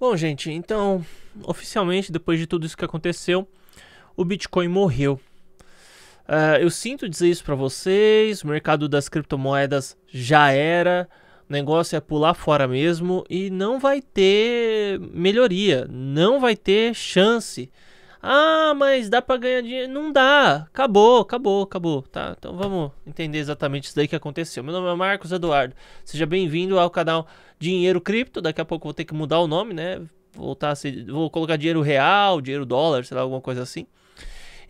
Bom, gente, então, oficialmente, depois de tudo isso que aconteceu, o Bitcoin morreu. Uh, eu sinto dizer isso para vocês, o mercado das criptomoedas já era, o negócio é pular fora mesmo e não vai ter melhoria, não vai ter chance ah, mas dá para ganhar dinheiro. Não dá. Acabou, acabou, acabou. Tá, então vamos entender exatamente isso daí que aconteceu. Meu nome é Marcos Eduardo. Seja bem-vindo ao canal Dinheiro Cripto. Daqui a pouco vou ter que mudar o nome, né? Voltar tá a ser, vou colocar dinheiro real, dinheiro dólar, sei lá, alguma coisa assim.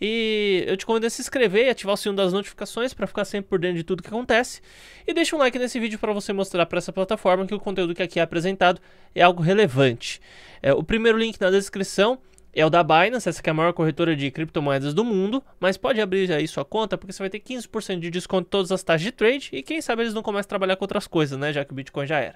E eu te convido a se inscrever e ativar o sininho das notificações para ficar sempre por dentro de tudo que acontece. E deixa um like nesse vídeo para você mostrar para essa plataforma que o conteúdo que aqui é apresentado é algo relevante. É, o primeiro link na descrição é o da Binance, essa que é a maior corretora de criptomoedas do mundo, mas pode abrir aí sua conta porque você vai ter 15% de desconto em todas as taxas de trade e quem sabe eles não começam a trabalhar com outras coisas, né, já que o Bitcoin já era.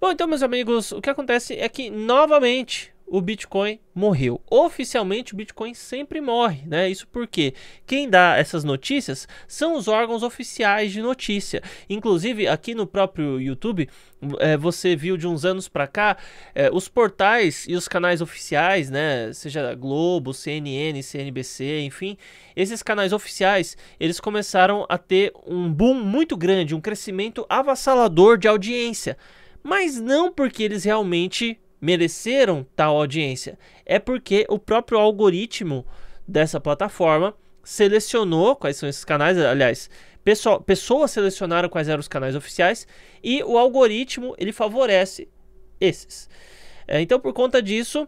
Bom, então meus amigos, o que acontece é que novamente o Bitcoin morreu. Oficialmente, o Bitcoin sempre morre, né? Isso porque quem dá essas notícias são os órgãos oficiais de notícia. Inclusive, aqui no próprio YouTube, é, você viu de uns anos para cá é, os portais e os canais oficiais, né? Seja Globo, CNN, CNBC, enfim, esses canais oficiais, eles começaram a ter um boom muito grande, um crescimento avassalador de audiência. Mas não porque eles realmente mereceram tal audiência? É porque o próprio algoritmo dessa plataforma selecionou quais são esses canais, aliás, pessoa, pessoas selecionaram quais eram os canais oficiais e o algoritmo ele favorece esses. É, então, por conta disso,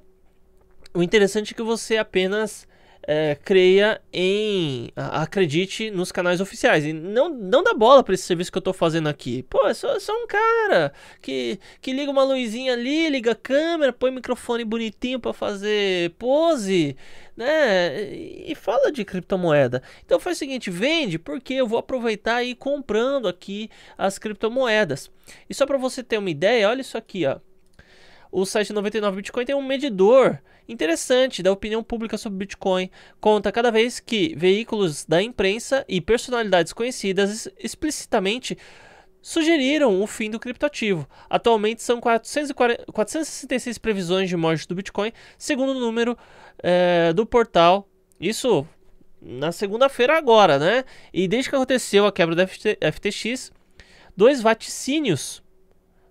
o interessante é que você apenas é, creia em. acredite nos canais oficiais. E não, não dá bola para esse serviço que eu tô fazendo aqui. Pô, é só, um cara que, que liga uma luzinha ali, liga a câmera, põe o microfone bonitinho para fazer pose, né? E, e fala de criptomoeda. Então faz o seguinte: vende, porque eu vou aproveitar e ir comprando aqui as criptomoedas. E só para você ter uma ideia, olha isso aqui, ó o site 99 Bitcoin tem um medidor interessante da opinião pública sobre Bitcoin. Conta cada vez que veículos da imprensa e personalidades conhecidas explicitamente sugeriram o fim do criptoativo. Atualmente são 440, 466 previsões de morte do Bitcoin, segundo o número é, do portal. Isso na segunda-feira agora, né? E desde que aconteceu a quebra da FT, FTX, dois vaticínios,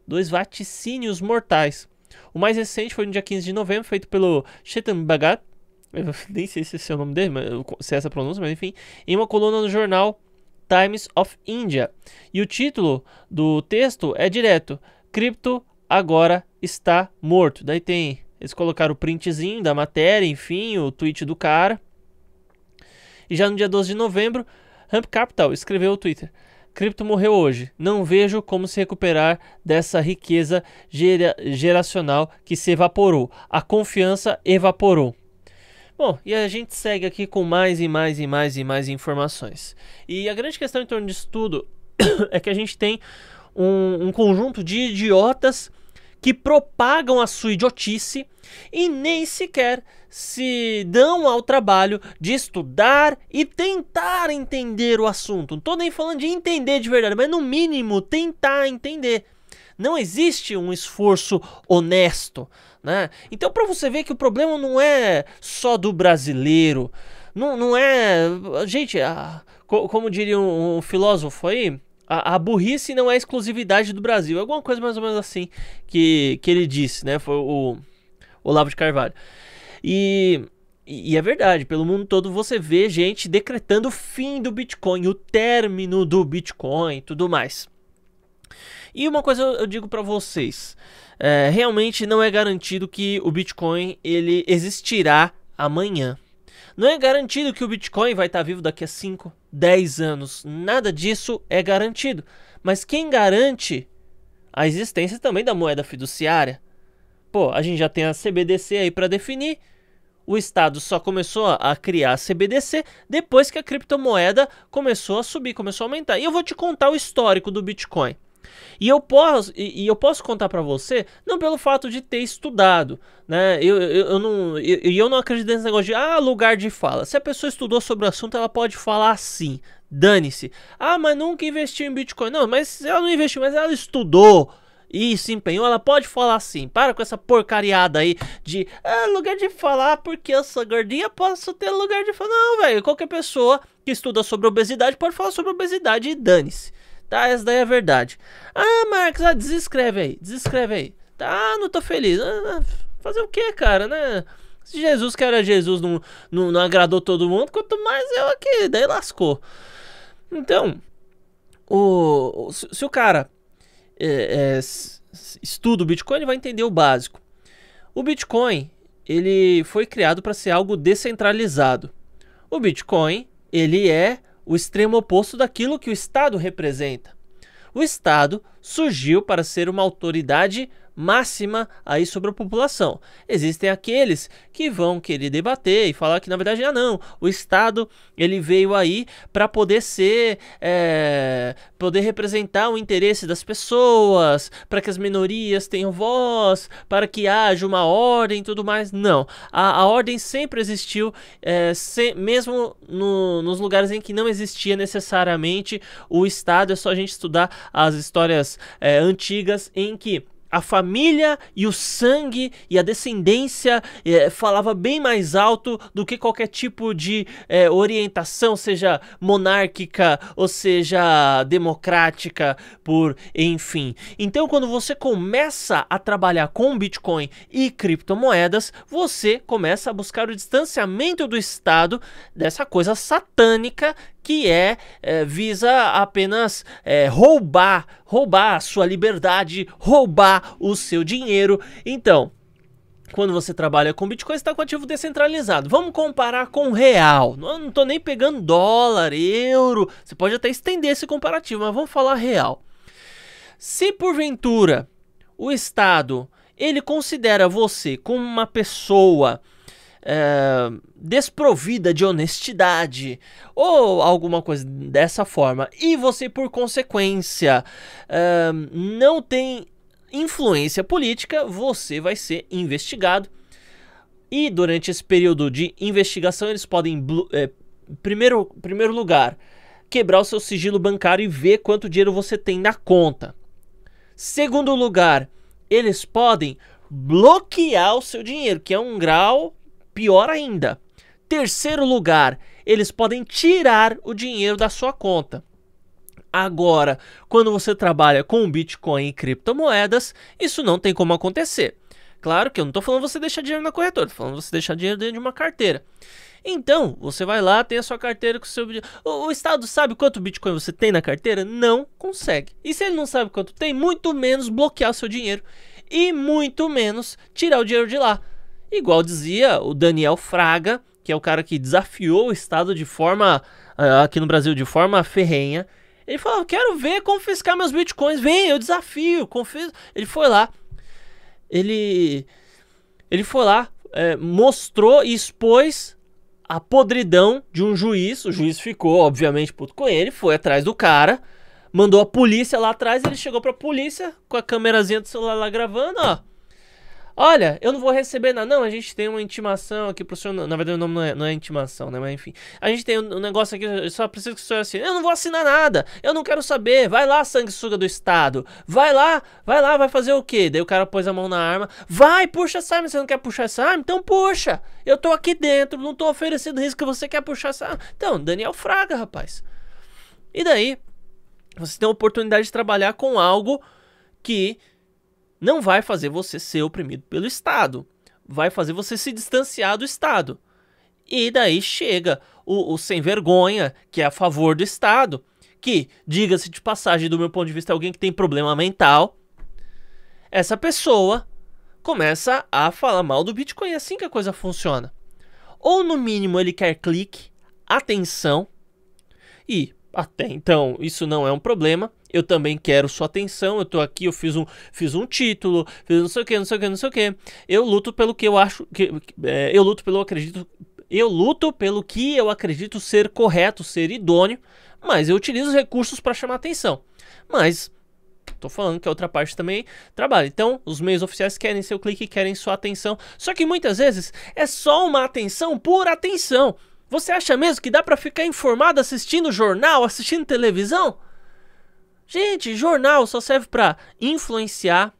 dois vaticínios mortais o mais recente foi no dia 15 de novembro, feito pelo Chetan Bagat, eu nem sei se esse é o nome dele, mas, se é essa pronúncia, mas enfim, em uma coluna no jornal Times of India. E o título do texto é direto: Cripto agora está morto. Daí tem, eles colocaram o printzinho da matéria, enfim, o tweet do cara. E já no dia 12 de novembro, Ramp Capital escreveu o Twitter cripto morreu hoje. Não vejo como se recuperar dessa riqueza gera geracional que se evaporou. A confiança evaporou. Bom, e a gente segue aqui com mais e mais e mais e mais informações. E a grande questão em torno disso tudo é que a gente tem um, um conjunto de idiotas que propagam a sua idiotice e nem sequer se dão ao trabalho de estudar e tentar entender o assunto. Não estou nem falando de entender de verdade, mas no mínimo tentar entender. Não existe um esforço honesto, né? Então para você ver que o problema não é só do brasileiro, não, não é, gente, ah, co como diria um, um filósofo aí, a, a, burrice não é exclusividade do Brasil. É alguma coisa mais ou menos assim que, que ele disse, né? Foi o, o Olavo de Carvalho. E, e é verdade, pelo mundo todo você vê gente decretando o fim do Bitcoin, o término do Bitcoin e tudo mais. E uma coisa eu digo para vocês, é, realmente não é garantido que o Bitcoin ele existirá amanhã. Não é garantido que o Bitcoin vai estar tá vivo daqui a 5, 10 anos. Nada disso é garantido. Mas quem garante a existência também da moeda fiduciária? Pô, a gente já tem a CBDC aí para definir. O Estado só começou a criar a CBDC depois que a criptomoeda começou a subir, começou a aumentar. E eu vou te contar o histórico do Bitcoin. E eu posso, e, e eu posso contar para você, não pelo fato de ter estudado, né? Eu, eu, eu não, eu, eu não acredito nesse negócio de ah, lugar de fala. Se a pessoa estudou sobre o assunto, ela pode falar assim. Dane-se. Ah, mas nunca investiu em Bitcoin. Não, mas ela não investiu, mas ela estudou e se empenhou, ela pode falar assim. Para com essa porcariada aí de ah, lugar de falar porque eu sou gordinha, posso ter lugar de falar. Não, velho. Qualquer pessoa que estuda sobre obesidade pode falar sobre obesidade e dane-se. Tá, essa daí é a verdade. Ah, Marcos, ah, desescreve aí, desescreve aí. Tá, ah, não tô feliz. Ah, ah fazer o que, cara, né? Se Jesus, que era Jesus, não, não, não agradou todo mundo, quanto mais eu aqui, daí lascou. Então, o, se, se o cara é, é, estuda o Bitcoin, ele vai entender o básico. O Bitcoin, ele foi criado para ser algo descentralizado. O Bitcoin, ele é o extremo oposto daquilo que o Estado representa. O Estado surgiu para ser uma autoridade máxima aí sobre a população. Existem aqueles que vão querer debater e falar que na verdade já ah, não, o Estado ele veio aí para poder ser, é, poder representar o interesse das pessoas, para que as minorias tenham voz, para que haja uma ordem, e tudo mais. Não, a, a ordem sempre existiu, é, se, mesmo no, nos lugares em que não existia necessariamente o Estado. É só a gente estudar as histórias é, antigas em que a família e o sangue e a descendência é, falava bem mais alto do que qualquer tipo de é, orientação, seja monárquica ou seja democrática, por enfim. Então, quando você começa a trabalhar com Bitcoin e criptomoedas, você começa a buscar o distanciamento do Estado dessa coisa satânica que é, é visa apenas é, roubar, roubar a sua liberdade, roubar o seu dinheiro. Então, quando você trabalha com Bitcoin, está com ativo descentralizado. Vamos comparar com real. Eu não estou nem pegando dólar, euro. Você pode até estender esse comparativo, mas vamos falar real. Se porventura o Estado ele considera você como uma pessoa é, desprovida de honestidade ou alguma coisa dessa forma, e você, por consequência, é, não tem influência política, você vai ser investigado. E durante esse período de investigação, eles podem, é, primeiro, primeiro lugar, quebrar o seu sigilo bancário e ver quanto dinheiro você tem na conta. Segundo lugar, eles podem bloquear o seu dinheiro, que é um grau Pior ainda, terceiro lugar, eles podem tirar o dinheiro da sua conta. Agora, quando você trabalha com Bitcoin e criptomoedas, isso não tem como acontecer. Claro que eu não estou falando você deixar dinheiro na corretora, estou falando você deixar dinheiro dentro de uma carteira. Então, você vai lá, tem a sua carteira com o seu. O, o Estado sabe quanto Bitcoin você tem na carteira? Não consegue. E se ele não sabe quanto tem, muito menos bloquear o seu dinheiro e muito menos tirar o dinheiro de lá. Igual dizia o Daniel Fraga, que é o cara que desafiou o Estado de forma, ah, aqui no Brasil, de forma ferrenha. Ele falou: quero ver confiscar meus bitcoins. Vem, eu desafio. Confis... Ele foi lá. Ele. Ele foi lá, é, mostrou e expôs a podridão de um juiz. O juiz ficou, obviamente, puto com ele, foi atrás do cara, mandou a polícia lá atrás. Ele chegou pra polícia com a câmerazinha do celular lá gravando, ó. Olha, eu não vou receber nada. Não, a gente tem uma intimação aqui pro senhor. Na verdade, o nome não é, não é intimação, né? Mas enfim. A gente tem um negócio aqui, eu só preciso que o senhor assine. Eu não vou assinar nada. Eu não quero saber. Vai lá, sanguessuga do Estado. Vai lá, vai lá, vai fazer o quê? Daí o cara pôs a mão na arma. Vai, puxa essa arma. Você não quer puxar essa arma? Então puxa. Eu tô aqui dentro, não tô oferecendo risco. Você quer puxar essa arma? Então, Daniel Fraga, rapaz. E daí, você tem a oportunidade de trabalhar com algo que não vai fazer você ser oprimido pelo Estado, vai fazer você se distanciar do Estado. E daí chega o, o sem vergonha, que é a favor do Estado, que, diga-se de passagem, do meu ponto de vista, é alguém que tem problema mental. Essa pessoa começa a falar mal do Bitcoin. É assim que a coisa funciona. Ou, no mínimo, ele quer clique, atenção, e até então isso não é um problema eu também quero sua atenção, eu tô aqui, eu fiz um, fiz um título, fiz não sei o que, não sei o que, não sei o que. Eu luto pelo que eu acho, que, é, eu luto pelo acredito, eu luto pelo que eu acredito ser correto, ser idôneo, mas eu utilizo recursos para chamar atenção. Mas Tô falando que a outra parte também trabalha. Então, os meios oficiais querem seu clique, querem sua atenção. Só que muitas vezes é só uma atenção por atenção. Você acha mesmo que dá para ficar informado assistindo jornal, assistindo televisão? Gente, jornal só serve para influenciar,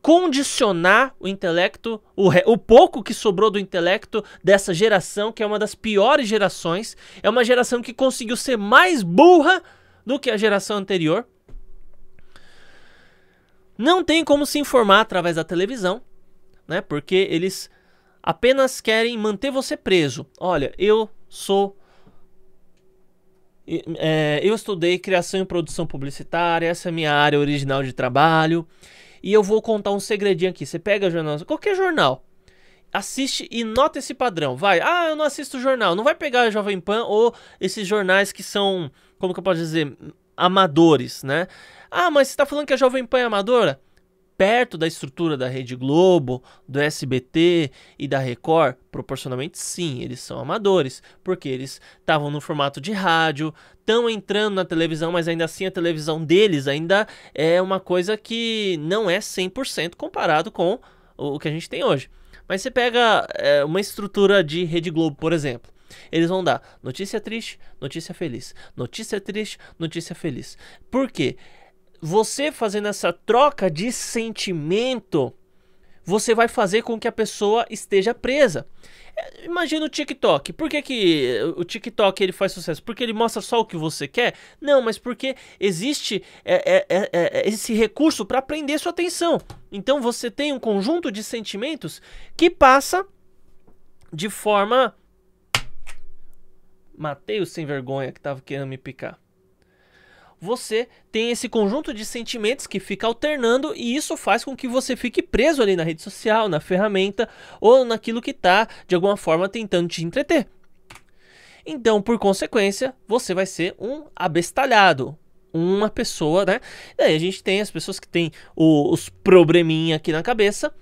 condicionar o intelecto, o, re, o pouco que sobrou do intelecto dessa geração, que é uma das piores gerações. É uma geração que conseguiu ser mais burra do que a geração anterior. Não tem como se informar através da televisão, né? Porque eles apenas querem manter você preso. Olha, eu sou é, eu estudei criação e produção publicitária, essa é a minha área original de trabalho. E eu vou contar um segredinho aqui. Você pega jornal, qualquer jornal, assiste e nota esse padrão. Vai, ah, eu não assisto jornal. Não vai pegar a Jovem Pan ou esses jornais que são, como que eu posso dizer, amadores, né? Ah, mas você tá falando que a Jovem Pan é amadora? perto da estrutura da Rede Globo, do SBT e da Record? Proporcionalmente, sim, eles são amadores, porque eles estavam no formato de rádio, estão entrando na televisão, mas ainda assim a televisão deles ainda é uma coisa que não é 100% comparado com o que a gente tem hoje. Mas você pega é, uma estrutura de Rede Globo, por exemplo. Eles vão dar notícia triste, notícia feliz, notícia triste, notícia feliz. Por quê? você fazendo essa troca de sentimento, você vai fazer com que a pessoa esteja presa. É, imagina o TikTok. Por que, que o TikTok ele faz sucesso? Porque ele mostra só o que você quer? Não, mas porque existe é, é, é, é, é esse recurso para prender sua atenção. Então você tem um conjunto de sentimentos que passa de forma. Matei o sem vergonha que estava querendo me picar você tem esse conjunto de sentimentos que fica alternando e isso faz com que você fique preso ali na rede social, na ferramenta ou naquilo que está de alguma forma tentando te entreter. Então, por consequência, você vai ser um abestalhado, uma pessoa, né? Daí a gente tem as pessoas que têm os probleminha aqui na cabeça.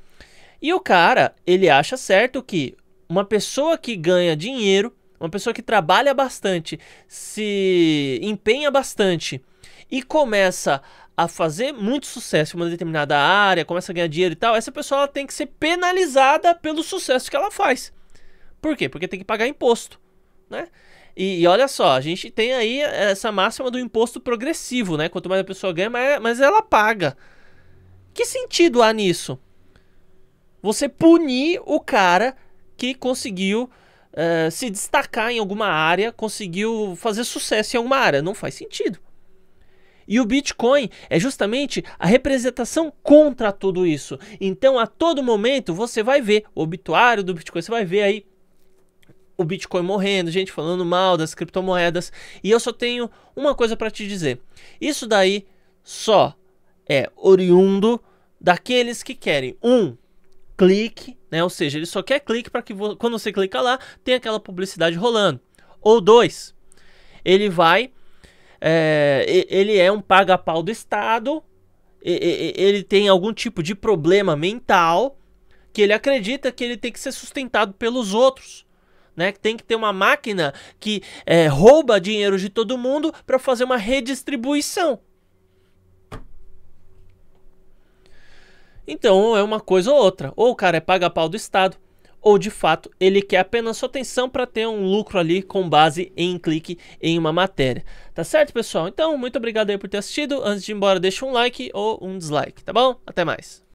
E o cara, ele acha certo que uma pessoa que ganha dinheiro uma pessoa que trabalha bastante, se empenha bastante e começa a fazer muito sucesso em uma determinada área, começa a ganhar dinheiro e tal, essa pessoa ela tem que ser penalizada pelo sucesso que ela faz. Por quê? Porque tem que pagar imposto, né? E, e, olha só, a gente tem aí essa máxima do imposto progressivo, né? Quanto mais a pessoa ganha, mais, mais ela paga. Que sentido há nisso? Você punir o cara que conseguiu eh, se destacar em alguma área, conseguiu fazer sucesso em alguma área. Não faz sentido. E o Bitcoin é justamente a representação contra tudo isso. Então, a todo momento, você vai ver o obituário do Bitcoin, você vai ver aí o Bitcoin morrendo, gente falando mal das criptomoedas. E eu só tenho uma coisa para te dizer: isso daí só é oriundo daqueles que querem, um, clique, né? Ou seja, ele só quer clique para que quando você clica lá, tem aquela publicidade rolando. Ou dois, ele vai. É, ele é um paga-pau do Estado, ele tem algum tipo de problema mental que ele acredita que ele tem que ser sustentado pelos outros. Né, que tem que ter uma máquina que é, rouba dinheiro de todo mundo para fazer uma redistribuição. Então é uma coisa ou outra. Ou o cara é paga-pau do Estado, ou de fato ele quer apenas sua atenção para ter um lucro ali com base em clique em uma matéria. Tá certo, pessoal? Então, muito obrigado aí por ter assistido. Antes de ir embora, deixa um like ou um dislike, tá bom? Até mais.